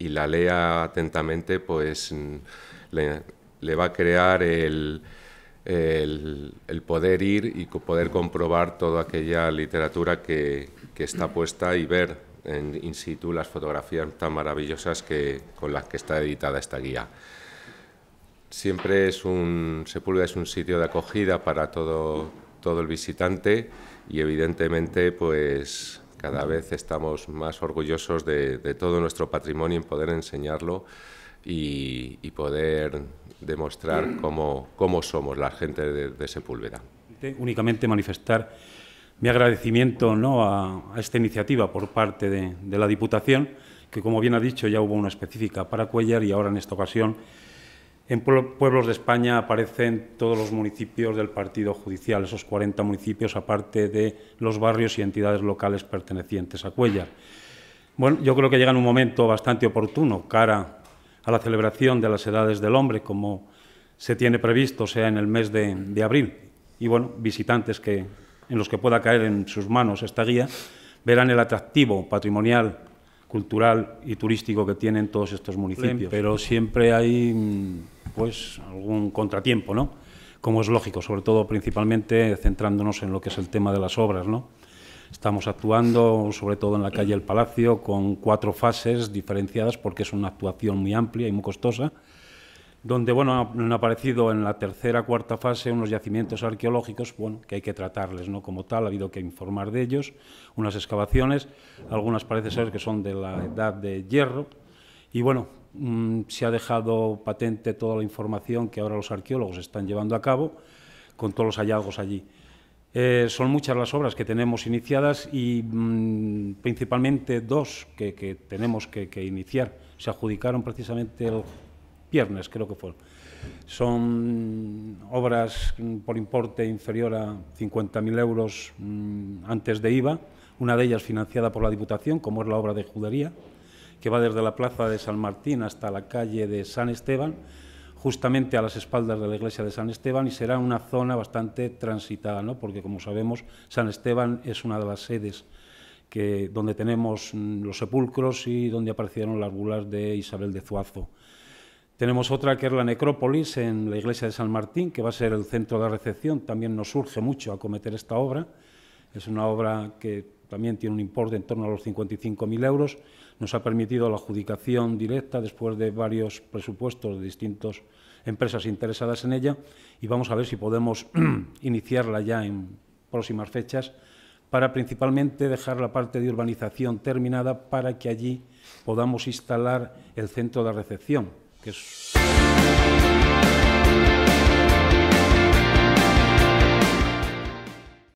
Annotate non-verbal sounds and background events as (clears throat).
y la lea atentamente, pues mm, le, va a crear el, poder ir y poder comprobar toda aquella literatura que, está puesta y ver en, in situ las fotografías tan maravillosas que, con las que está editada esta guía. Siempre es un, Sepúlveda es un sitio de acogida para todo, todo el visitante y evidentemente pues cada vez estamos más orgullosos de, todo nuestro patrimonio en poder enseñarlo y, poder demostrar cómo, somos la gente de, Sepúlveda. Únicamente manifestar mi agradecimiento ¿no? a, esta iniciativa por parte de, de, la Diputación, que como bien ha dicho ya hubo una específica para Cuellar y ahora en esta ocasión en pueblos de España aparecen todos los municipios del partido judicial, esos 40 municipios, aparte de los barrios y entidades locales pertenecientes a Cuellar. Bueno, yo creo que llega en un momento bastante oportuno, cara a la celebración de las edades del hombre, como se tiene previsto, sea en el mes de, de abril. Y bueno, visitantes que, en los que pueda caer en sus manos esta guía verán el atractivo patrimonial cultural y turístico que tienen todos estos municipios. Pero siempre hay mm, pues algún contratiempo, ¿no? Como es lógico, sobre todo principalmente centrándonos en lo que es el tema de las obras, ¿no? Estamos actuando sobre todo en la calle El Palacio con cuatro fases diferenciadas porque es una actuación muy amplia y muy costosa, donde bueno, han aparecido en la tercera, cuarta fase unos yacimientos arqueológicos bueno, que hay que tratarles ¿no? como tal, ha habido que informar de ellos, unas excavaciones, algunas parece ser que son de la edad de hierro, y bueno, mm, se ha dejado patente toda la información que ahora los arqueólogos están llevando a cabo con todos los hallazgos allí. Eh, son muchas las obras que tenemos iniciadas y mm, principalmente dos que, tenemos que, iniciar. Se adjudicaron precisamente el viernes, creo que fue. Son obras mm, por importe inferior a 50.000 euros antes de IVA, una de ellas financiada por la Diputación, como es la obra de Judería, que va desde la plaza de San Martín hasta la calle de San Esteban, justamente a las espaldas de la iglesia de San Esteban y será una zona bastante transitada, porque como sabemos San Esteban es una de las sedes que, donde tenemos mm, los sepulcros y donde aparecieron las bulas de Isabel de Zuazo. Tenemos otra que es la necrópolis en la iglesia de San Martín, que va a ser el centro de recepción. También nos surge mucho acometer esta obra. Es una obra que también tiene un importe en torno a los 55.000 euros. Nos ha permitido la adjudicación directa después de varios presupuestos de distintas empresas interesadas en ella y vamos a ver si podemos (clears throat) iniciarla ya en próximas fechas para principalmente dejar la parte de urbanización terminada para que allí podamos instalar el centro de recepción, que es...